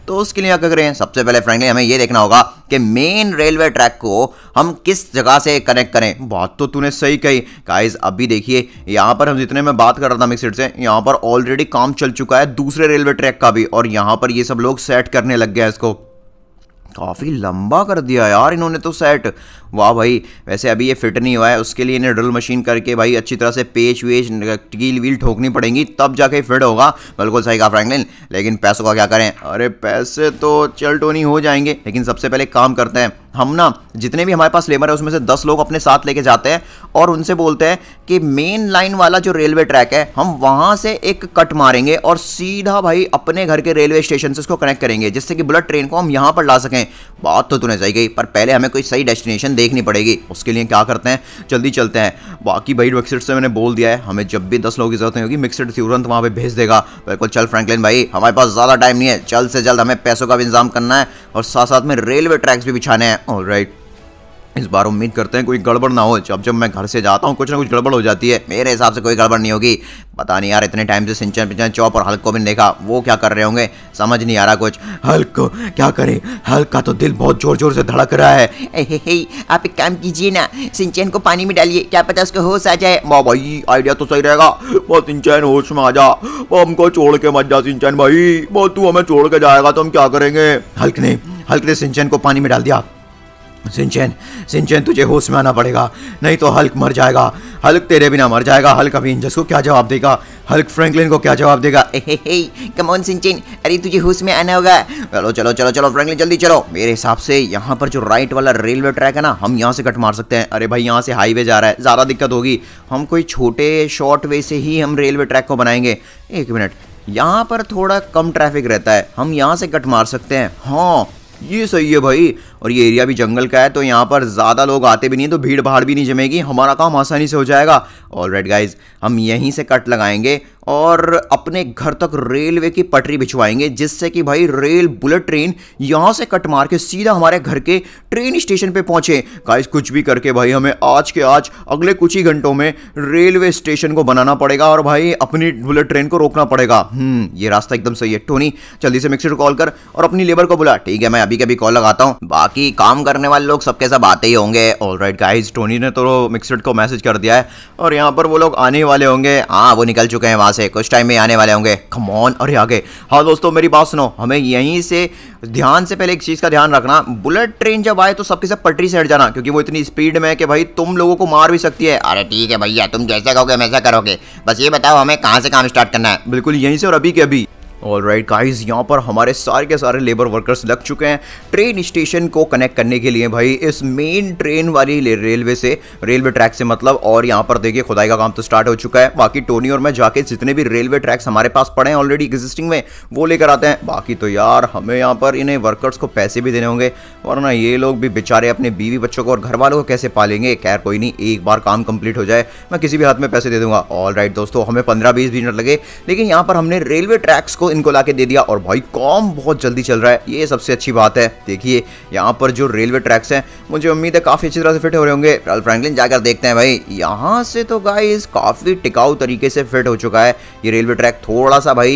तो उसके लिए क्या करें सबसे पहले फ्रेंडली हमें ये देखना होगा कि मेन रेलवे ट्रैक को हम किस जगह से कनेक्ट करें बात तो तूने सही कही गाइज अभी देखिए यहाँ पर हम जितने में बात कर रहा था मिक्सड से यहाँ पर ऑलरेडी काम चल चुका है दूसरे रेलवे ट्रैक का भी और यहाँ पर ये सब लोग सेट करने लग गया इसको काफ़ी लंबा कर दिया यार इन्होंने तो सेट वाह भाई वैसे अभी ये फिट नहीं हुआ है उसके लिए इन्हें ड्रिल मशीन करके भाई अच्छी तरह से पेच वेच कील वील ठोकनी पड़ेंगी तब जाके फिट होगा बिल्कुल सही कहा फ्रैंकलिन लेकिन पैसों का क्या करें अरे पैसे तो चल टोनी हो जाएंगे लेकिन सबसे पहले काम करते हैं हम ना जितने भी हमारे पास लेबर है उसमें से दस लोग अपने साथ लेके जाते हैं और उनसे बोलते हैं कि मेन लाइन वाला जो रेलवे ट्रैक है हम वहाँ से एक कट मारेंगे और सीधा भाई अपने घर के रेलवे स्टेशन से उसको कनेक्ट करेंगे जिससे कि बुलेट ट्रेन को हम यहाँ पर ला सकें बात तो तूने सही गई पर पहले हमें कोई सही डेस्टिनेशन देखनी पड़ेगी उसके लिए क्या करते हैं जल्दी चलते हैं बाकी भाई मिक्सड से मैंने बोल दिया है हमें जब भी दस लोगों की जरूरत नहीं होगी मिक्सड तुरंत वहाँ पर भेज देगा बिल्कुल चल फ्रैंकलिन भाई हमारे पास ज़्यादा टाइम नहीं है जल्द से जल्द हमें पैसों का भी इंतजाम करना है और साथ साथ में रेलवे ट्रैक्स भी बिछाने हैं राइट इस बार उम्मीद करते हैं कोई गड़बड़ ना हो अब जब मैं घर से जाता हूँ कुछ ना कुछ गड़बड़ हो जाती है मेरे हिसाब से कोई गड़बड़ नहीं होगी पता नहीं यार इतने टाइम से सिंचन पिंचन चौप और हल्क को भी नहीं देखा वो क्या कर रहे होंगे समझ नहीं आ रहा कुछ हल्क क्या करे हल्क का तो दिल बहुत जोर जोर से धड़क रहा है ए हे हे आप एक काम कीजिए ना सिंचन को पानी में डालिए क्या पता उसको होश आ जाए माँ भाई आइडिया तो सही रहेगा वो सिंचन होश में आ जा वो हमको छोड़ के मत जा सिंचन भाई वो तू हमें छोड़ के जाएगा तो हम क्या करेंगे हल्क ने हल्क ने सिंचन को पानी में डाल दिया सिंचन सिंचन तुझे होश में आना पड़ेगा नहीं तो हल्क मर जाएगा हल्क तेरे बिना मर जाएगा हल्क अभी इंजस को क्या जवाब देगा हल्क फ्रैंकलिन को क्या जवाब देगा कम ऑन सिंचन अरे तुझे होश में आना होगा चलो चलो चलो चलो फ्रैंकलिन जल्दी चलो मेरे हिसाब से यहाँ पर जो राइट वाला रेलवे ट्रैक है ना हम यहाँ से कट मार सकते हैं अरे भाई यहाँ से हाईवे जा रहा है ज़्यादा दिक्कत होगी हम कोई छोटे शॉर्ट वे से ही हम रेलवे ट्रैक को बनाएंगे एक मिनट यहाँ पर थोड़ा कम ट्रैफिक रहता है हम यहाँ से कट मार सकते हैं हाँ ये सही है भाई और ये एरिया भी जंगल का है तो यहाँ पर ज़्यादा लोग आते भी नहीं तो भीड़ भाड़ भी नहीं जमेगी हमारा काम आसानी से हो जाएगा ऑल राइट गाइज हम यहीं से कट लगाएंगे और अपने घर तक रेलवे की पटरी बिछवाएंगे जिससे कि भाई रेल बुलेट ट्रेन यहाँ से कट मार के सीधा हमारे घर के ट्रेन स्टेशन पे पहुँचे गाइज कुछ भी करके भाई हमें आज के आज अगले कुछ ही घंटों में रेलवे स्टेशन को बनाना पड़ेगा और भाई अपनी बुलेट ट्रेन को रोकना पड़ेगा हम्म, ये रास्ता एकदम सही है टोनी जल्दी से मिक्सर कॉल कर और अपनी लेबर को बुला ठीक है मैं अभी कभी कॉल लगाता हूँ बाकी काम करने वाले लोग सबके सब आते ही होंगे ऑल राइट गाइज टोनी ने तो मिक्सड को मैसेज कर दिया है और यहाँ पर वो लोग आने वाले होंगे हाँ वो निकल चुके हैं वहाँ से कुछ टाइम में आने वाले होंगे खमौन यहाँ आगे हाँ दोस्तों मेरी बात सुनो हमें यहीं से ध्यान से पहले एक चीज़ का ध्यान रखना बुलेट ट्रेन जब आए तो सबके सब पटरी से हट जाना क्योंकि वो इतनी स्पीड में है कि भाई तुम लोगों को मार भी सकती है अरे ठीक है भैया तुम जैसा कहोगे वैसा करोगे बस ये बताओ हमें कहाँ से काम स्टार्ट करना है बिल्कुल यहीं से और अभी के अभी ऑल राइट गाइज यहाँ पर हमारे सारे के सारे लेबर वर्कर्स लग चुके हैं ट्रेन स्टेशन को कनेक्ट करने के लिए भाई इस मेन ट्रेन वाली रेलवे से रेलवे ट्रैक से मतलब और यहाँ पर देखिए खुदाई का काम तो स्टार्ट हो चुका है बाकी टोनी और मैं जाके जितने भी रेलवे ट्रैक्स हमारे पास पड़े हैं ऑलरेडी एग्जिस्टिंग में वो लेकर आते हैं बाकी तो यार हमें यहाँ पर इन्हें वर्कर्स को पैसे भी देने होंगे वरना ये लोग भी बेचारे अपने बीवी बच्चों को और घर वालों को कैसे पालेंगे खैर कोई नहीं एक बार काम कंप्लीट हो जाए मैं किसी भी हाथ में पैसे दे दूंगा ऑल राइट दोस्तों हमें पंद्रह बीस मिनट लगे लेकिन यहाँ पर हमने रेलवे ट्रैक्स को तो इनको लाके दे दिया और भाई कॉम बहुत जल्दी चल रहा है ये सबसे अच्छी बात है देखिए यहाँ पर जो रेलवे ट्रैक्स हैं मुझे उम्मीद है काफ़ी अच्छी तरह से फिट हो रहे होंगे रॉयल फ्रैंकलिन जाकर देखते हैं भाई यहाँ से तो गाइस काफ़ी टिकाऊ तरीके से फिट हो चुका है ये रेलवे ट्रैक थोड़ा सा भाई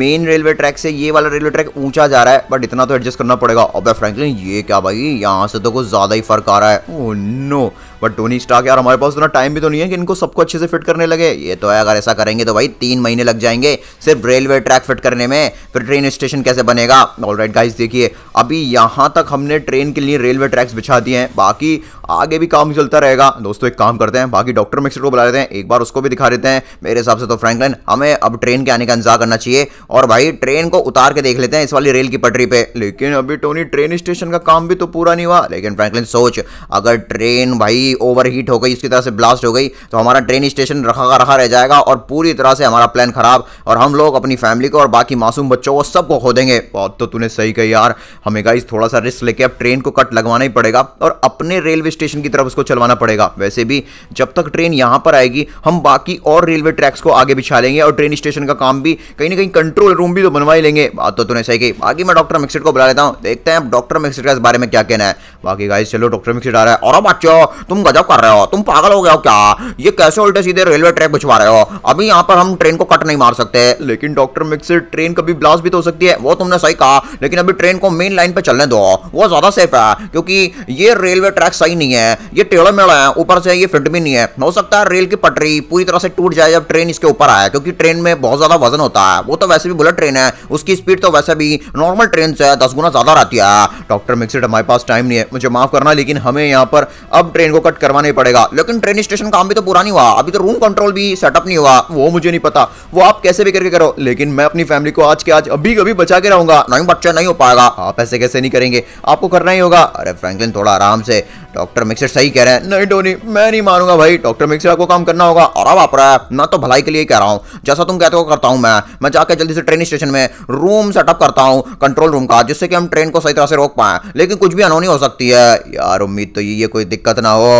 मेन रेलवे ट्रैक से ये वाला रेलवे ट्रैक ऊंचा जा रहा है बट इतना तो एडजस्ट करना पड़ेगा अब फ्रैंकलिन ये क्या भाई यहाँ से तो कुछ ज़्यादा ही फर्क आ रहा है oh no but Tony Stark यार हमारे पास उतना टाइम भी तो नहीं है कि इनको सबको अच्छे से फिट करने लगे ये तो है अगर ऐसा करेंगे तो भाई तीन महीने लग जाएंगे सिर्फ रेलवे ट्रैक फिट कन्वर्ट करने में फिर ट्रेन स्टेशन कैसे बनेगा ऑल राइट गाइज देखिए अभी यहाँ तक हमने ट्रेन के लिए रेलवे ट्रैक्स बिछा दिए हैं बाकी आगे भी काम चलता रहेगा दोस्तों एक काम करते हैं बाकी डॉक्टर मिक्सर को बुला लेते हैं एक बार उसको भी दिखा देते हैं मेरे हिसाब से तो फ्रैंकलिन हमें अब ट्रेन के आने का इंतजार करना चाहिए और भाई ट्रेन को उतार के देख लेते हैं इस वाली रेल की पटरी पे लेकिन अभी टोनी ट्रेन स्टेशन का काम भी तो पूरा नहीं हुआ लेकिन फ्रैंकलिन सोच अगर ट्रेन भाई ओवर हो गई इसकी तरह से ब्लास्ट हो गई तो हमारा ट्रेन स्टेशन रखा रखा रह जाएगा और पूरी तरह से हमारा प्लान खराब और हम लोग अपनी फैमिली को और बाकी मासूम बच्चों को सबको खो देंगे बहुत तो तूने सही कही यार हमें गाइस थोड़ा सा रिस्क लेके अब ट्रेन को कट लगवाना ही पड़ेगा और अपने रेलवे स्टेशन की तरफ उसको चलवाना पड़ेगा वैसे भी जब तक ट्रेन यहाँ पर आएगी हम बाकी और रेलवे ट्रैक्स को आगे बिछा लेंगे और ट्रेन स्टेशन का काम भी कहीं ना कहीं कंट्रोल रूम भी तो बनवा ही लेंगे बात तो तूने सही कही बाकी मैं डॉक्टर मिक्सिट को बुला लेता हूँ देखते हैं अब डॉक्टर मिक्सिट का इस बारे में क्या कहना है बाकी गाइस चलो डॉक्टर मिक्स आ रहा है और बच्चों तुम गजब कर रहे हो तुम पागल हो गए हो क्या ये कैसे उल्टे सीधे रेलवे ट्रैक बिछवा रहे हो अभी यहाँ पर हम ट्रेन को कट नहीं मार सकते लेकिन डॉक्टर मिक्स ट्रेन कभी ब्लास्ट भी तो हो सकती है वो तुमने सही कहा लेकिन अभी ट्रेन को मेन लाइन पर चलने दो वो ज़्यादा सेफ है क्योंकि ये रेलवे ट्रैक सही नहीं है ये टेढ़ा मेढ़ा है ऊपर से ये फिट भी नहीं है हो सकता है रेल की पटरी पूरी तरह से टूट जाए जब ट्रेन इसके ऊपर आए क्योंकि ट्रेन में बहुत ज़्यादा वजन होता है वो तो वैसे भी बुलेट ट्रेन है उसकी स्पीड तो वैसे भी नॉर्मल ट्रेन से दस गुना ज़्यादा रहती है डॉक्टर मिक्सिड हमारे पास टाइम नहीं है मुझे माफ करना लेकिन हमें यहाँ पर अब ट्रेन को कट करवाने पड़ेगा लेकिन ट्रेन स्टेशन काम भी तो पूरा नहीं हुआ अभी तो रूम कंट्रोल भी सेटअप नहीं हुआ वो मुझे नहीं पता वो आप कैसे भी करके करो लेकिन मैं अपनी फैमिली को आज के आज अभी कभी बचा के रहूंगा नहीं बच्चा नहीं हो पाएगा आप ऐसे कैसे नहीं करेंगे आपको करना ही होगा अरे फ्रेंकलिन थोड़ा आराम से डॉक्टर मिक्सर सही कह रहे हैं नहीं टोनी मैं नहीं मानूंगा भाई डॉक्टर मिक्सर आपको काम करना होगा और आप रहा है मैं तो भलाई के लिए कह रहा हूँ जैसा तुम कहते हो करता हूँ मैं मैं जाकर जल्दी से ट्रेन स्टेशन में रूम सेटअप करता हूँ कंट्रोल रूम का जिससे कि हम ट्रेन को सही तरह से रोक पाए लेकिन कुछ भी नहीं हो सकती सकती है यार उम्मीद तो यही है कोई दिक्कत ना हो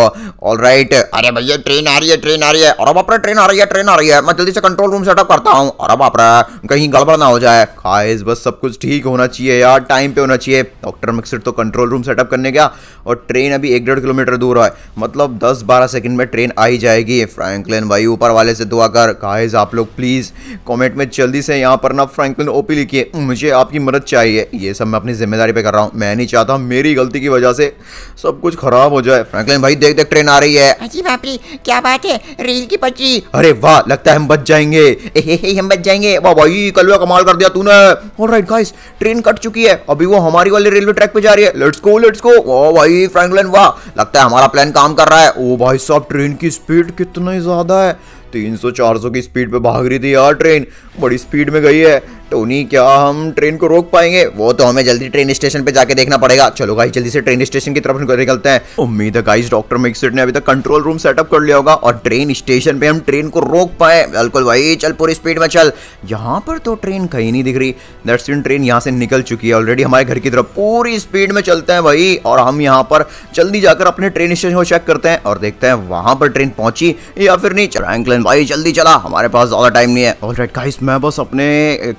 ऑल राइट अरे भैया ट्रेन आ रही है ट्रेन आ रही है और अब बापरा ट्रेन आ रही है ट्रेन आ रही है मैं जल्दी से कंट्रोल रूम सेटअप करता हूँ और अब बापरा कहीं गड़बड़ ना हो जाए खाइस बस सब कुछ ठीक होना चाहिए यार टाइम पे होना चाहिए डॉक्टर मिक्सर तो कंट्रोल रूम सेटअप करने गया और ट्रेन अभी एक डेढ़ किलोमीटर दूर है मतलब दस बारह सेकेंड में ट्रेन आ ही जाएगी फ्रैंकलिन भाई ऊपर वाले से दुआ कर खाइज आप लोग प्लीज़ कॉमेंट में जल्दी से यहाँ पर ना फ्रैंकलिन ओपी लिखिए मुझे आपकी मदद चाहिए ये सब मैं अपनी जिम्मेदारी पे कर रहा हूँ मैं नहीं चाहता मेरी गलती की वजह वजह से सब कुछ खराब हो जाए फ्रैंकलिन भाई देख देख ट्रेन आ रही है अजी बापरी क्या बात है रेल की पटरी अरे वाह लगता है हम बच जाएंगे ए, हम बच जाएंगे वाह भाई कलवा कमाल कर दिया तूने ऑलराइट गाइस ट्रेन कट चुकी है अभी वो हमारी वाली रेलवे ट्रैक पे जा रही है लेट्स गो लेट्स गो वाह भाई फ्रैंकलिन वाह लगता है हमारा प्लान काम कर रहा है ओ भाई साहब ट्रेन की स्पीड कितनी ज्यादा है 300-400 की स्पीड पे भाग रही थी यार ट्रेन बड़ी स्पीड में गई है टोनी क्या हम ट्रेन को रोक पाएंगे वो तो हमें जल्दी ट्रेन स्टेशन पे जाके देखना पड़ेगा चलो गाइस जल्दी से ट्रेन स्टेशन की तरफ निकलते हैं उम्मीद है गाइस डॉक्टर मिक्सिट ने अभी तक कंट्रोल रूम सेटअप कर लिया होगा और ट्रेन स्टेशन पे हम ट्रेन को रोक पाए बिल्कुल भाई चल पूरी स्पीड में चल यहाँ पर तो ट्रेन कहीं नहीं दिख रही दैट्स दर्शन ट्रेन यहाँ से निकल चुकी है ऑलरेडी हमारे घर की तरफ पूरी स्पीड में चलते हैं भाई और हम यहाँ पर जल्दी जाकर अपने ट्रेन स्टेशन को चेक करते हैं और देखते हैं वहां पर ट्रेन पहुंची या फिर नहीं फ्रैंकलिन भाई जल्दी चला हमारे पास ज्यादा टाइम नहीं है ऑल गाइस मैं बस अपने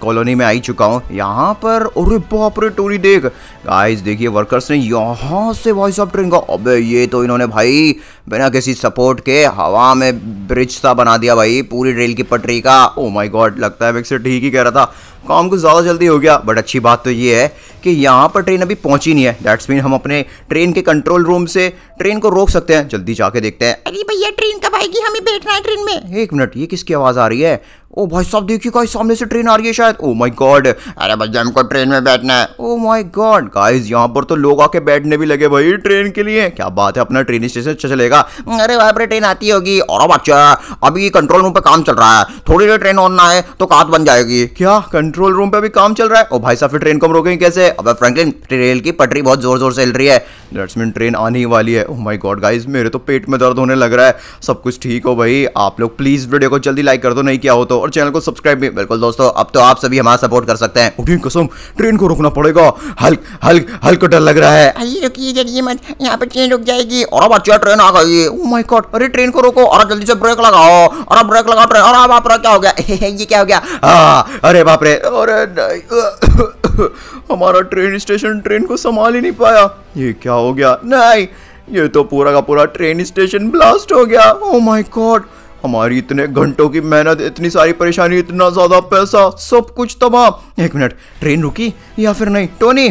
कॉलोनी कॉलोनी में आई चुका हूँ यहाँ पर अरे बाप रे टोनी देख गाइस देखिए वर्कर्स ने यहाँ से वॉइस ऑफ ट्रेन का अबे ये तो इन्होंने भाई बिना किसी सपोर्ट के हवा में ब्रिज सा बना दिया भाई पूरी रेल की पटरी का ओ माय गॉड लगता है मैं ठीक ही कह रहा था काम कुछ ज़्यादा जल्दी हो गया बट अच्छी बात तो ये है कि यहाँ पर ट्रेन अभी पहुँची नहीं है दैट्स मीन हम अपने ट्रेन के कंट्रोल रूम से ट्रेन को रोक सकते हैं जल्दी जाके देखते हैं अरे भैया ट्रेन कब आएगी हमें बैठना है ट्रेन में एक मिनट ये किसकी आवाज़ आ रही है ओ भाई साहब देखिए गाइस सामने से ट्रेन आ रही है शायद ओ माय गॉड अरे भैया हमको ट्रेन में बैठना है ओ माय गॉड गाइस यहाँ पर तो लोग आके बैठने भी लगे भाई ट्रेन के लिए क्या बात है अपना ट्रेन स्टेशन अच्छा चलेगा अरे वहाँ पर ट्रेन आती होगी और अब अच्छा अभी कंट्रोल रूम पर काम चल रहा है थोड़ी देर ट्रेन ऑन ना है तो कात बन जाएगी क्या कंट्रोल रूम पर अभी काम चल रहा है ओ oh भाई साहब फिर ट्रेन को हम रोकेंगे कैसे अब फ्रेंकलिन रेल की पटरी बहुत जोर जोर से हिल रही है दैट्समिन ट्रेन आने ही वाली है ओ माई गॉड गाइज मेरे तो पेट में दर्द होने लग रहा है सब कुछ ठीक हो भाई आप लोग प्लीज़ वीडियो को जल्दी लाइक कर दो नहीं क्या हो तो और चैनल को सब्सक्राइब भी बिल्कुल दोस्तों अब तो आप सभी हमारा सपोर्ट कर सकते हैं उठी कसम ट्रेन को रुकना पड़ेगा हल्क हल्क हल्क डर लग रहा है मत यहाँ पे ट्रेन रुक जाएगी और अब अच्छा ट्रेन आ गई ओ माय गॉड अरे ट्रेन को रोको और जल्दी से ब्रेक लगाओ और अब ब्रेक लगाओ ट्रेन और अब आप क्या हो गया ये क्या हो गया हाँ, अरे बाप रे अरे हमारा ट्रेन स्टेशन ट्रेन को संभाल ही नहीं पाया ये क्या हो गया नहीं ये तो पूरा का पूरा ट्रेन स्टेशन ब्लास्ट हो गया ओ माय गॉड हमारी इतने घंटों की मेहनत इतनी सारी परेशानी इतना ज्यादा पैसा सब कुछ तबाह एक मिनट ट्रेन रुकी या फिर नहीं टोनी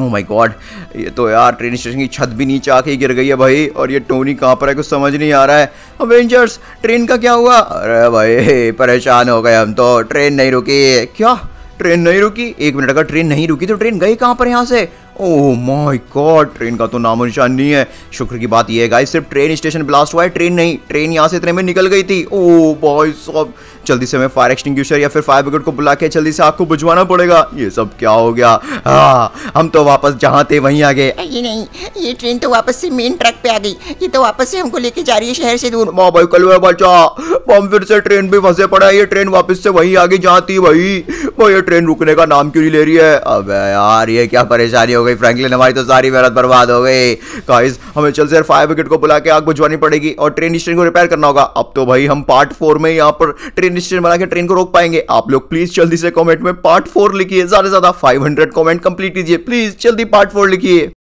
ओ माय गॉड ये तो यार ट्रेन स्टेशन की छत भी नीचे आके गिर गई है भाई और ये टोनी कहाँ पर है कुछ समझ नहीं आ रहा है अवेंजर्स ट्रेन का क्या हुआ अरे भाई परेशान हो गए हम तो ट्रेन नहीं रुकी क्या ट्रेन नहीं रुकी एक मिनट अगर ट्रेन नहीं रुकी तो ट्रेन गई कहाँ पर यहाँ से ओह माय गॉड ट्रेन का तो नामो निशान नहीं है शुक्र की बात यह है गाइस सिर्फ ट्रेन स्टेशन ब्लास्ट हुआ है ट्रेन नहीं ट्रेन यहाँ से इतने में निकल गई थी ओह oh बॉय सब जल्दी से हमें फायर एक्सटिंग्विशर या फिर फायर ब्रिगेड को बुला के जल्दी से आग को बुझवाना पड़ेगा ये सब क्या हो गया हाँ हम तो वापस जहाँ थे वहीं आ गए ये नहीं ये ट्रेन तो वापस से मेन ट्रैक पे आ गई ये तो वापस से हमको लेके जा रही है शहर से दूर माँ भाई कल बचा हम फिर से ट्रेन भी फंसे पड़ा ये ट्रेन वापस से वहीं आ गई जहाँ थी वही ये ट्रेन रुकने का नाम क्यों नहीं ले रही है अब यार ये क्या परेशानी हो गई फ्रैंकलिन हमारी तो सारी मेहनत बर्बाद हो गई गाइस हमें चल से फायर ब्रिगेड को बुला के आग बुझवानी पड़ेगी और ट्रेन स्टेशन को रिपेयर करना होगा अब तो भाई हम पार्ट फोर में यहाँ पर ट्रेन ट्रेन स्टेशन बना के ट्रेन को रोक पाएंगे आप लोग प्लीज जल्दी से कॉमेंट में पार्ट फोर लिखिए ज्यादा से ज्यादा फाइव हंड्रेड कॉमेंट कंप्लीट कीजिए प्लीज जल्दी पार्ट फोर लिखिए